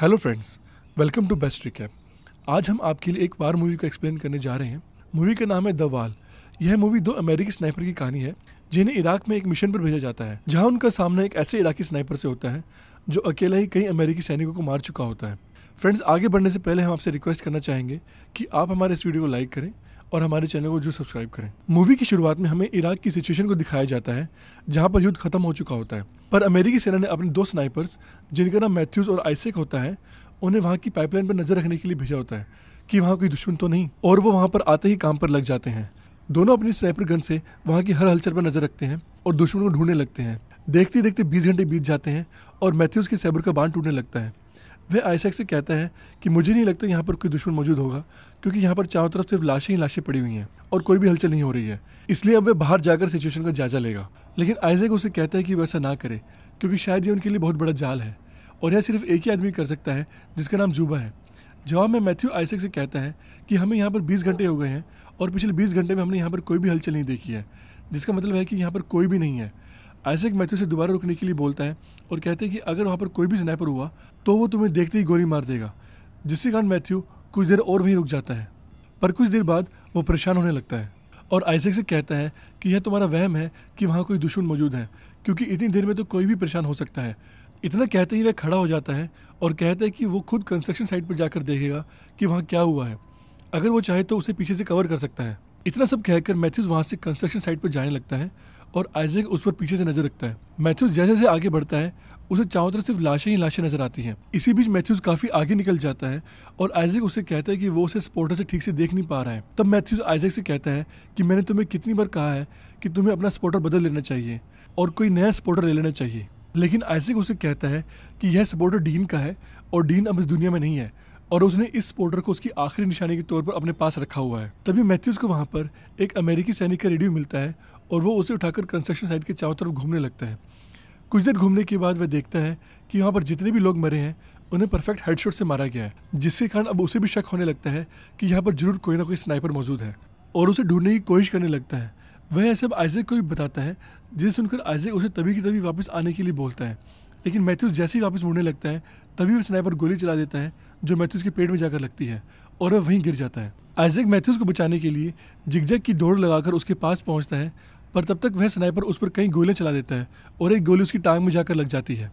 hello friends welcome to best recap आज हम आपके लिए एक वार मूवी को एक्सप्लेन करने जा रहे हैं मूवी का नाम है द वाल यह मूवी दो अमेरिकी स्नाइपर की कहानी है जिन्हें इराक में एक मिशन पर भेजा जाता है जहां उनका सामना एक ऐसे इराकी स्नाइपर से होता है जो अकेला ही कई अमेरिकी सैनिकों को मार चुका होता है फ्रेंड्स आगे बढ़ने से पहले हम आपसे रिक्वेस्ट करना चाहेंगे कि आप हमारे इस वीडियो को लाइक करें और हमारे चैनल को जरूर सब्सक्राइब करें मूवी की शुरुआत में हमें इराक की सिचुएशन को दिखाया जाता है जहाँ पर युद्ध खत्म हो चुका होता है पर अमेरिकी सेना ने अपने दो स्नाइपर्स जिनका नाम मैथ्यूज और आइसेक होता है उन्हें वहाँ की पाइपलाइन पर नजर रखने के लिए भेजा होता है कि वहाँ कोई दुश्मन तो नहीं और वो वहाँ पर आते ही काम पर लग जाते हैं दोनों अपनी स्नाइपर गन से वहाँ की हर हलचल पर नजर रखते हैं और दुश्मन को ढूंढने लगते हैं देखते देखते बीस घंटे बीत जाते हैं और मैथ्यूज के सैबर का बांध टूटने लगता है वह आयसैक से कहता है कि मुझे नहीं लगता यहाँ पर कोई दुश्मन मौजूद होगा क्योंकि यहाँ पर चारों तरफ सिर्फ लाशें ही लाशें पड़ी हुई हैं और कोई भी हलचल नहीं हो रही है इसलिए अब वह बाहर जाकर सिचुएशन का जायजा लेगा लेकिन आयजैक उसे कहता है कि वैसा ना करे क्योंकि शायद ये उनके लिए बहुत बड़ा जाल है और यह सिर्फ एक ही आदमी कर सकता है जिसका नाम जूबा है जवाब में मैथ्यू आइसक से कहता है कि हमें यहाँ पर बीस घंटे हो गए हैं और पिछले बीस घंटे में हमने यहाँ पर कोई भी हलचल नहीं देखी है जिसका मतलब है कि यहाँ पर कोई भी नहीं है आइसक मैथ्यू से दोबारा रुकने के लिए बोलता है और कहते हैं कि अगर वहाँ पर कोई भी स्नाइपर हुआ तो वो तुम्हें देखते ही गोली मार देगा जिसके कारण मैथ्यू कुछ देर और वहीं रुक जाता है पर कुछ देर बाद वो परेशान होने लगता है और आइसक से कहता है कि यह तुम्हारा वहम है कि वहाँ कोई दुश्मन मौजूद है क्योंकि इतनी देर में तो कोई भी परेशान हो सकता है इतना कहते ही वह खड़ा हो जाता है और कहता है कि वो खुद कंस्ट्रक्शन साइट पर जाकर देखेगा कि वहाँ क्या हुआ है अगर वो चाहे तो उसे पीछे से कवर कर सकता है इतना सब कहकर मैथ्यूज वहाँ से कंस्ट्रक्शन साइट पर जाने लगता है और आइजक उस पर पीछे से नजर रखता है मैथ्यूज जैसे जैसे आगे बढ़ता है उसे चारों तरफ सिर्फ लाशें ही लाशें नजर आती हैं इसी बीच मैथ्यूज काफी आगे निकल जाता है और आइजक उसे कहता है कि वो उसे स्पॉटर से ठीक से देख नहीं पा रहा है तब मैथ्यूज आइजक से कहता है कि मैंने तुम्हें कितनी बार कहा है कि तुम्हें अपना स्पॉटर बदल लेना चाहिए और कोई नया स्पॉटर ले लेना चाहिए लेकिन आइजक उसे कहता है कि यह स्पॉटर डीन का है और डीन अब इस दुनिया में नहीं है और उसने इस स्पोर्टर को उसकी आखिरी निशानी के तौर पर अपने पास रखा हुआ है तभी मैथ्यूज को वहाँ पर एक अमेरिकी सैनिक का रेडियो मिलता है और वो उसे उठाकर कंस्ट्रक्शन साइट के चारों तरफ घूमने लगता है कुछ देर घूमने के बाद वह देखता है कि वहाँ पर जितने भी लोग मरे हैं उन्हें परफेक्ट हेडशॉट से मारा गया है जिसके कारण अब उसे भी शक होने लगता है कि यहाँ पर जरूर कोई ना कोई स्नाइपर मौजूद है और उसे ढूंढने की कोशिश करने लगता है वह सब आइजैक को भी बताता है जिसे सुनकर आइजैक उसे तभी की तभी वापस आने के लिए बोलता है लेकिन मैथ्यूज जैसे ही वापस मुड़ने लगता है तभी वह स्नाइपर गोली चला देता है जो मैथ्यूज के पेट में जाकर लगती है और वह वहीं गिर जाता है आइजैक मैथ्यूज को बचाने के लिए जिगजग की दौड़ लगाकर उसके पास पहुंचता है पर तब तक वह स्नाइपर उस पर कई गोलियां चला देता है और एक गोली उसकी टांग में जाकर लग जाती है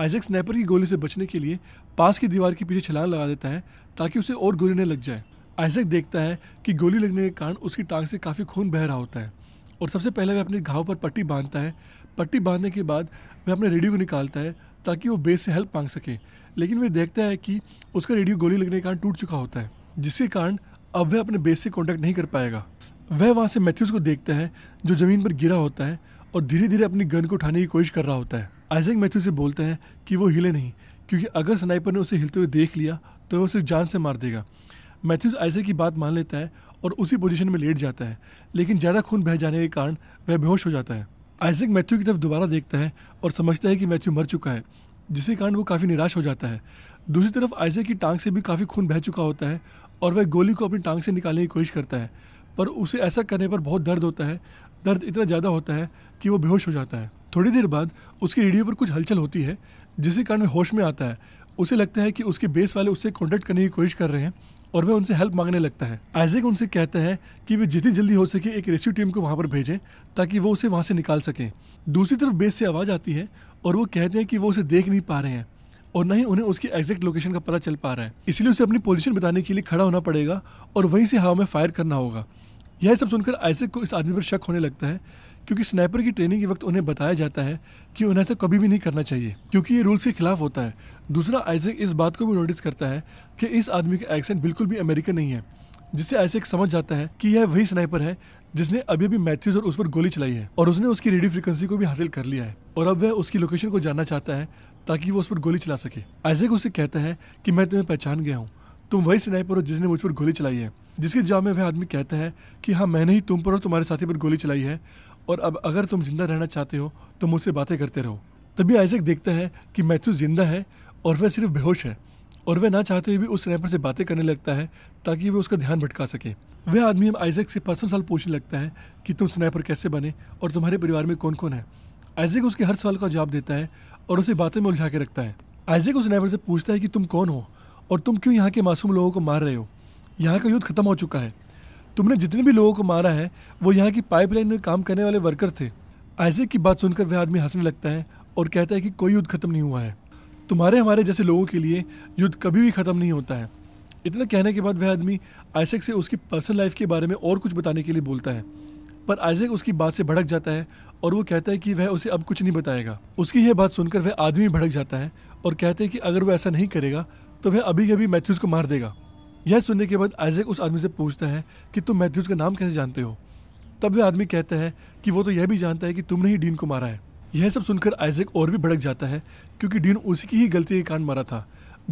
आइजक स्नाइपर की गोली से बचने के लिए पास की दीवार के पीछे छलांग लगा देता है ताकि उसे और गोली न लग जाए आइजक देखता है कि गोली लगने के कारण उसकी टांग से काफ़ी खून बह रहा होता है और सबसे पहले वह अपने घाव पर पट्टी बांधता है पट्टी बांधने के बाद वह अपने रेडियो को निकालता है ताकि वो बेस से हेल्प मांग सके लेकिन वह देखता है कि उसका रेडियो गोली लगने के कारण टूट चुका होता है जिसके कारण अब वह अपने बेस से कॉन्टैक्ट नहीं कर पाएगा वह वहां से मैथ्यूज को देखता है जो जमीन पर गिरा होता है और धीरे धीरे अपनी गन को उठाने की कोशिश कर रहा होता है आइजक मैथ्यू से बोलते हैं कि वो हिले नहीं क्योंकि अगर स्नाइपर ने उसे हिलते हुए देख लिया तो वह उसे जान से मार देगा मैथ्यूज आइजक की बात मान लेता है और उसी पोजीशन में लेट जाता है लेकिन ज़्यादा खून बह जाने के कारण वह बेहोश हो जाता है आइजक मैथ्यू की तरफ दोबारा देखता है और समझता है कि मैथ्यू मर चुका है जिसके कारण वो काफ़ी निराश हो जाता है दूसरी तरफ आइजक की टांग से भी काफ़ी खून बह चुका होता है और वह गोली को अपनी टांग से निकालने की कोशिश करता है पर उसे ऐसा करने पर बहुत दर्द होता है दर्द इतना ज़्यादा होता है कि वो बेहोश हो जाता है थोड़ी देर बाद उसकी रेडियो पर कुछ हलचल होती है जिसके कारण वह होश में आता है उसे लगता है कि उसके बेस वाले उससे कॉन्टैक्ट करने की कोशिश कर रहे हैं और वह उनसे हेल्प मांगने लगता है आइजैक उनसे कहता है कि वे जितनी जल्दी हो सके एक रेस्क्यू टीम को वहाँ पर भेजें ताकि वो उसे वहाँ से निकाल सकें दूसरी तरफ बेस से आवाज़ आती है और वो कहते हैं कि वो उसे देख नहीं पा रहे हैं और न ही उन्हें उसकी एग्जैक्ट लोकेशन का पता चल पा रहा है इसलिए उसे अपनी पोजीशन बताने के लिए खड़ा होना पड़ेगा और वहीं से हवा में फायर करना होगा यह सब सुनकर आइसक को इस आदमी पर शक होने लगता है क्योंकि स्नाइपर की ट्रेनिंग के वक्त उन्हें बताया जाता है कि उन्हें ऐसा कभी भी नहीं करना चाहिए क्योंकि ये रूल्स के खिलाफ होता है दूसरा आइजक इस बात को भी नोटिस करता है कि इस आदमी का एक्सेंट बिल्कुल भी अमेरिकन नहीं है जिससे आइजक समझ जाता है कि यह वही स्नाइपर है जिसने अभी अभी मैथ्यूज और उस पर गोली चलाई है और उसने उसकी रेडियो फ्रिक्वेंसी को भी हासिल कर लिया है और अब वह उसकी लोकेशन को जानना चाहता है ताकि वो उस पर गोली चला सके आइजक उसे कहता है कि मैं तुम्हें पहचान गया हूँ तुम वही स्नाइपर हो जिसने मुझ पर गोली चलाई है जिसके जवाब में वह आदमी कहता है कि हाँ मैंने ही तुम पर और तुम्हारे साथी पर गोली चलाई है और अब अगर तुम जिंदा रहना चाहते हो तो मुझसे बातें करते रहो तभी आइजक देखता है कि मैथ्यू जिंदा है और वह सिर्फ बेहोश है और वह ना चाहते हुए भी उस स्नैपर से बातें करने लगता है ताकि वह उसका ध्यान भटका सके वह आदमी आइजक से पर्सनल सवाल पूछने लगता है कि तुम स्नैपर कैसे बने और तुम्हारे परिवार में कौन कौन है आइजक उसके हर सवाल का जवाब देता है और उसे बातें में उलझा के रखता है आइजक उस स्नैपर से पूछता है कि तुम कौन हो और तुम क्यों यहाँ के मासूम लोगों को मार रहे हो यहाँ का युद्ध खत्म हो चुका है तुमने जितने भी लोगों को मारा है वो यहाँ की पाइपलाइन में काम करने वाले वर्कर थे ऐसे की बात सुनकर वह आदमी हंसने लगता है और कहता है कि कोई युद्ध खत्म नहीं हुआ है तुम्हारे हमारे जैसे लोगों के लिए युद्ध कभी भी ख़त्म नहीं होता है इतना कहने के बाद वह आदमी आइजैक से उसकी पर्सनल लाइफ के बारे में और कुछ बताने के लिए बोलता है पर आइजैक उसकी बात से भड़क जाता है और वो कहता है कि वह उसे अब कुछ नहीं बताएगा उसकी यह बात सुनकर वह आदमी भड़क जाता है और कहते हैं कि अगर वह ऐसा नहीं करेगा तो वह अभी अभी मैथ्यूज़ को मार देगा यह सुनने के बाद आइजक उस आदमी से पूछता है कि तुम मैथ्यूज का नाम कैसे जानते हो तब वह आदमी कहता है कि वो तो यह भी जानता है कि तुमने ही डीन को मारा है यह सब सुनकर आइजक और भी भड़क जाता है क्योंकि डीन उसी की ही गलती के कारण मारा था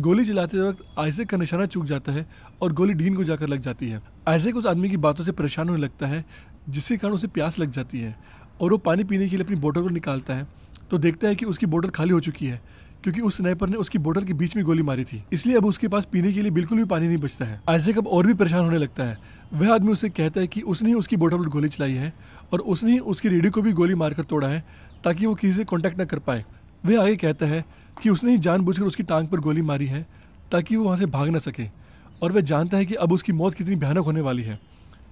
गोली चलाते वक्त आइजक का निशाना चूक जाता है और गोली डीन को जाकर लग जाती है आइजक उस आदमी की बातों से परेशान होने लगता है जिसके कारण उसे प्यास लग जाती है और वो पानी पीने के लिए अपनी बोतल को निकालता है तो देखता है कि उसकी बोतल खाली हो चुकी है क्योंकि उस स्नाइपर ने उसकी बोतल के बीच में गोली मारी थी इसलिए अब उसके पास पीने के लिए बिल्कुल भी पानी नहीं बचता है आइजेक अब और भी परेशान होने लगता है वह आदमी उसे कहता है कि उसने ही उसकी बोतल पर गोली चलाई है और उसने ही उसकी रेडियो को भी गोली मारकर तोड़ा है ताकि वो किसी से कॉन्टैक्ट न कर पाए वह आगे कहता है कि उसने ही जानबूझकर उसकी टांग पर गोली मारी है ताकि वो वहाँ से भाग न सके और वह जानता है कि अब उसकी मौत कितनी भयानक होने वाली है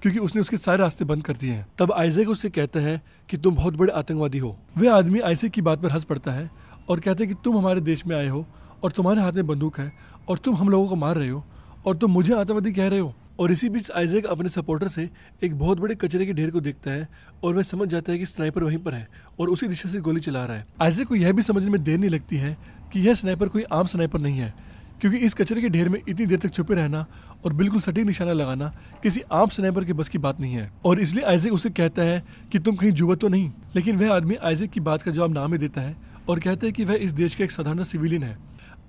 क्योंकि उसने उसके सारे रास्ते बंद कर दिए हैं तब आइजेक उससे कहता है कि तुम बहुत बड़े आतंकवादी हो वह आदमी आइजेक की बात पर हंस पड़ता है और कहते हैं कि तुम हमारे देश में आए हो और तुम्हारे हाथ में बंदूक है और तुम हम लोगों को मार रहे हो और तुम मुझे आतंकवादी कह रहे हो और इसी बीच आइजेक अपने सपोर्टर से एक बहुत बड़े कचरे के ढेर को देखता है और वह समझ जाता है कि स्नाइपर वहीं पर है और उसी दिशा से गोली चला रहा है आइजेक को यह भी समझ में देर नहीं लगती है कि यह स्नाइपर कोई आम स्नाइपर नहीं है क्योंकि इस कचरे के ढेर में इतनी देर तक छुपे रहना और बिल्कुल सटीक निशाना लगाना किसी आम स्नाइपर के बस की बात नहीं है और इसलिए आइजेक उसे कहता है कि तुम कहीं जुबत तो नहीं लेकिन वह आदमी आइजेक की बात का जवाब ना में देता है और कहते हैं कि वह इस देश का एक साधारण सिविलियन है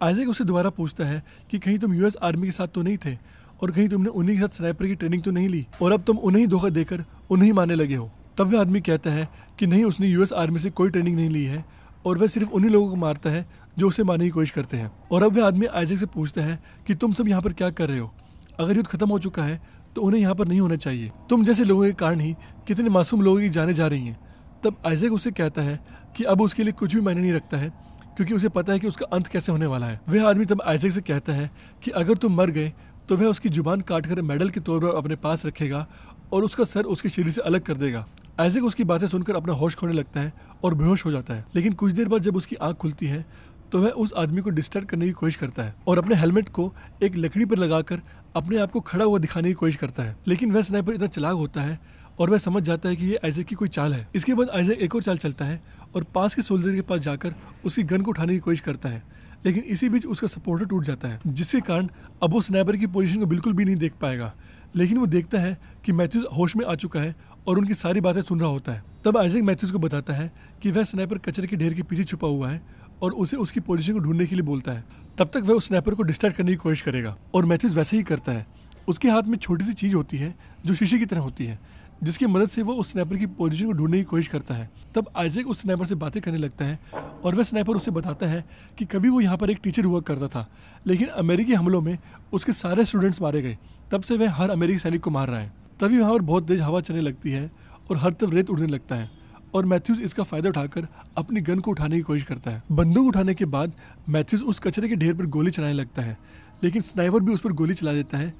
आइजक उसे दोबारा पूछता है कि कहीं तुम यूएस आर्मी के साथ तो नहीं थे और कहीं तुमने उन्हीं के साथ स्नाइपर की ट्रेनिंग तो नहीं ली और अब तुम उन्हें धोखा देकर उन्हें मारने लगे हो तब वह आदमी कहता है कि नहीं उसने यूएस आर्मी से कोई ट्रेनिंग नहीं ली है और वह सिर्फ उन्हीं लोगों को मारता है जो उसे मारने की कोशिश करते हैं और अब वह आदमी आइजक से पूछता है कि तुम सब यहाँ पर क्या कर रहे हो अगर युद्ध खत्म हो चुका है तो उन्हें यहाँ पर नहीं होना चाहिए तुम जैसे लोगों के कारण ही कितने मासूम लोगों की जाने जा रही हैं तब आइजक उसे कहता है कि अब उसके लिए कुछ भी मायने नहीं रखता है क्योंकि उसे पता है कि उसका अंत कैसे होने वाला है वह आदमी तब आइजक से कहता है कि अगर तुम मर गए तो वह उसकी जुबान काट कर मेडल के तौर पर अपने पास रखेगा और उसका सर उसके शरीर से अलग कर देगा आइजक उसकी बातें सुनकर अपना होश खोने लगता है और बेहोश हो जाता है लेकिन कुछ देर बाद जब उसकी आंख खुलती है तो वह उस आदमी को डिस्टर्ब करने की कोशिश करता है और अपने हेलमेट को एक लकड़ी पर लगाकर अपने आप को खड़ा हुआ दिखाने की कोशिश करता है लेकिन वह स्नाइपर इतना चलाक होता है और वह समझ जाता है कि ये आइजक की कोई चाल है इसके बाद आइजक एक और चाल चलता है और पास के सोल्जर के पास जाकर उसकी गन को उठाने की कोशिश करता है लेकिन इसी बीच उसका सपोर्टर टूट जाता है जिसके कारण अब वो स्नैपर की पोजीशन को बिल्कुल भी नहीं देख पाएगा लेकिन वो देखता है कि मैथ्यूज होश में आ चुका है और उनकी सारी बातें सुन रहा होता है तब आइजक मैथ्यूज को बताता है कि वह स्नैपर कचरे के ढेर के पीछे छुपा हुआ है और उसे उसकी पोजीशन को ढूंढने के लिए बोलता है तब तक वह उस स्नैपर को डिस्ट्रैक्ट करने की कोशिश करेगा और मैथ्यूज वैसे ही करता है उसके हाथ में छोटी सी चीज़ होती है जो शीशे की तरह होती है जिसकी मदद से वो उस स्नैपर की पोजीशन को ढूंढने की कोशिश करता है तब आइजैक उस स्नैपर से बातें करने लगता है और वह स्नैपर उसे बताता है कि कभी वो यहाँ पर एक टीचर हुआ करता था लेकिन अमेरिकी हमलों में उसके सारे स्टूडेंट्स मारे गए तब से वह हर अमेरिकी सैनिक को मार रहा है तभी वहाँ पर बहुत तेज हवा चलने लगती है और हर तरफ रेत उड़ने लगता है और मैथ्यूज इसका फायदा उठाकर अपनी गन को उठाने की कोशिश करता है बंदूक उठाने के बाद मैथ्यूज उस कचरे के ढेर पर गोली चलाने लगता है लेकिन स्नाइपर भी उस पर गोली चला देता है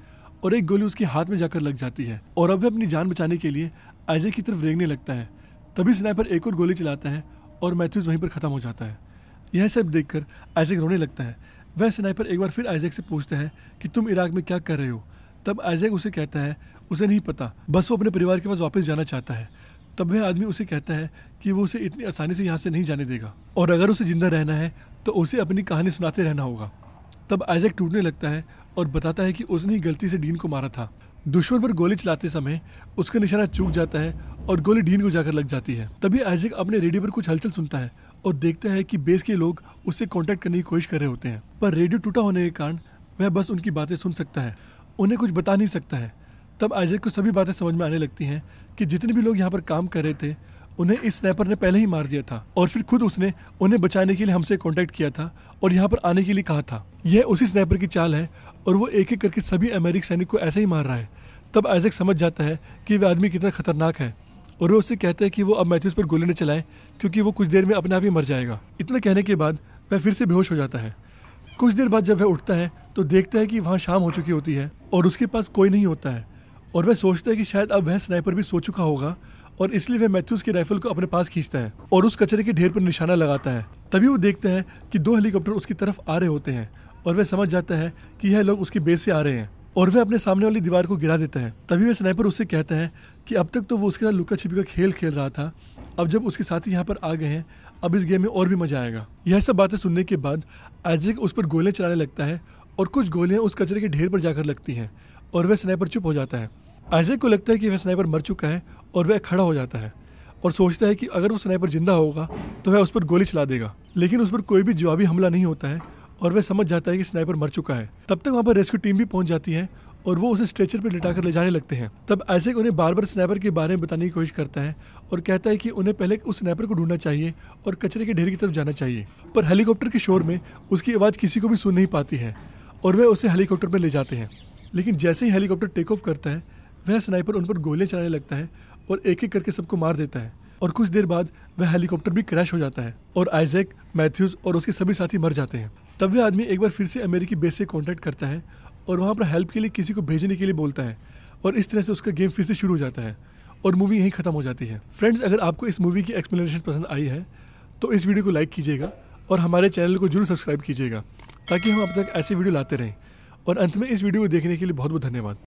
और एक गोली उसके हाथ में जाकर लग जाती है और अब वह अपनी जान बचाने के लिए आइजैक की तरफ रेंगने लगता है तभी स्नाइपर एक और गोली चलाता है और मैथ्यूज वहीं पर ख़त्म हो जाता है यह सब देखकर आइजैक रोने लगता है वह स्नाइपर एक बार फिर आइजैक से पूछता है कि तुम इराक में क्या कर रहे हो तब आइजैक उसे कहता है उसे नहीं पता बस वो अपने परिवार के पास वापस जाना चाहता है तब वह आदमी उसे कहता है कि वो उसे इतनी आसानी से यहाँ से नहीं जाने देगा और अगर उसे जिंदा रहना है तो उसे अपनी कहानी सुनाते रहना होगा तब आइजक टूटने लगता है और बताता है कि उसने ही गलती से डीन को मारा था दुश्मन पर गोली चलाते समय उसका निशाना चूक जाता है और गोली डीन को जाकर लग जाती है तभी आइजक अपने रेडियो पर कुछ हलचल सुनता है और देखता है कि बेस के लोग उससे कांटेक्ट करने की कोशिश कर रहे होते हैं पर रेडियो टूटा होने के कारण वह बस उनकी बातें सुन सकता है उन्हें कुछ बता नहीं सकता है तब आइजक को सभी बातें समझ में आने लगती हैं कि जितने भी लोग यहाँ पर काम कर रहे थे उन्हें इस स्नैपर ने पहले ही मार दिया था और फिर खुद उसने उन्हें बचाने के लिए हमसे कॉन्टेक्ट किया था और यहाँ पर आने के लिए कहा था यह उसी स्नैपर की चाल है और वो एक एक करके सभी अमेरिकी सैनिक को ऐसे ही मार रहा है तब आइजक समझ जाता है कि वह आदमी कितना खतरनाक है और वो उससे कहते हैं कि वो अब मैथ्यूज पर गोली न चलाएं क्योंकि वो कुछ देर में अपने आप ही मर जाएगा इतना कहने के बाद वह फिर से बेहोश हो जाता है कुछ देर बाद जब वह उठता है तो देखता है कि वहाँ शाम हो चुकी होती है और उसके पास कोई नहीं होता है और वह सोचता है कि शायद अब वह स्नाइपर भी सो चुका होगा और इसलिए वह मैथ्यूज की राइफल को अपने पास खींचता है और उस कचरे के ढेर पर निशाना लगाता है तभी वो देखता है कि दो हेलीकॉप्टर उसकी तरफ आ रहे होते हैं और वह समझ जाता है कि यह लोग उसके बेस से आ रहे हैं और वह अपने सामने वाली दीवार को गिरा देता है तभी वह स्नाइपर उससे कहता है कि अब तक तो वो उसके साथ लुका छिपी का खेल खेल रहा था अब जब उसके साथी यहाँ पर आ गए हैं अब इस गेम में और भी मजा आएगा यह सब बातें सुनने के बाद आइजेक उस पर गोलियां चलाने लगता है और कुछ गोलियाँ उस कचरे के ढेर पर जाकर लगती हैं और वह स्नाइपर चुप हो जाता है आइजैक को लगता है कि वह स्नाइपर मर चुका है और वह खड़ा हो जाता है और सोचता है कि अगर वो स्नाइपर जिंदा होगा तो वह उस पर गोली चला देगा लेकिन उस पर कोई भी जवाबी हमला नहीं होता है और वह समझ जाता है कि स्नाइपर मर चुका है तब तक वहाँ पर रेस्क्यू टीम भी पहुँच जाती है और वो उसे स्ट्रेचर पर लिटाकर ले जाने लगते हैं तब ऐसे उन्हें बार बार स्नैपर के बारे में बताने की कोशिश करता है और कहता है कि उन्हें पहले उस स्नैपर को ढूंढना चाहिए और कचरे के ढेर की तरफ जाना चाहिए पर हेलीकॉप्टर के शोर में उसकी आवाज़ किसी को भी सुन नहीं पाती है और वह उसे हेलीकॉप्टर पर ले जाते हैं लेकिन जैसे ही हेलीकॉप्टर टेक ऑफ करता है वह स्नाइपर उन पर गोलियां चलाने लगता है और एक एक करके सबको मार देता है और कुछ देर बाद वह हेलीकॉप्टर भी क्रैश हो जाता है और आइजैक मैथ्यूज और उसके सभी साथी मर जाते हैं तब वह आदमी एक बार फिर से अमेरिकी बेस से कॉन्टैक्ट करता है और वहाँ पर हेल्प के लिए किसी को भेजने के लिए बोलता है और इस तरह से उसका गेम फिर से शुरू हो जाता है और मूवी यहीं ख़त्म हो जाती है फ्रेंड्स अगर आपको इस मूवी की एक्सप्लेनेशन पसंद आई है तो इस वीडियो को लाइक कीजिएगा और हमारे चैनल को जरूर सब्सक्राइब कीजिएगा ताकि हम अब तक ऐसे वीडियो लाते रहें और अंत में इस वीडियो को देखने के लिए बहुत बहुत धन्यवाद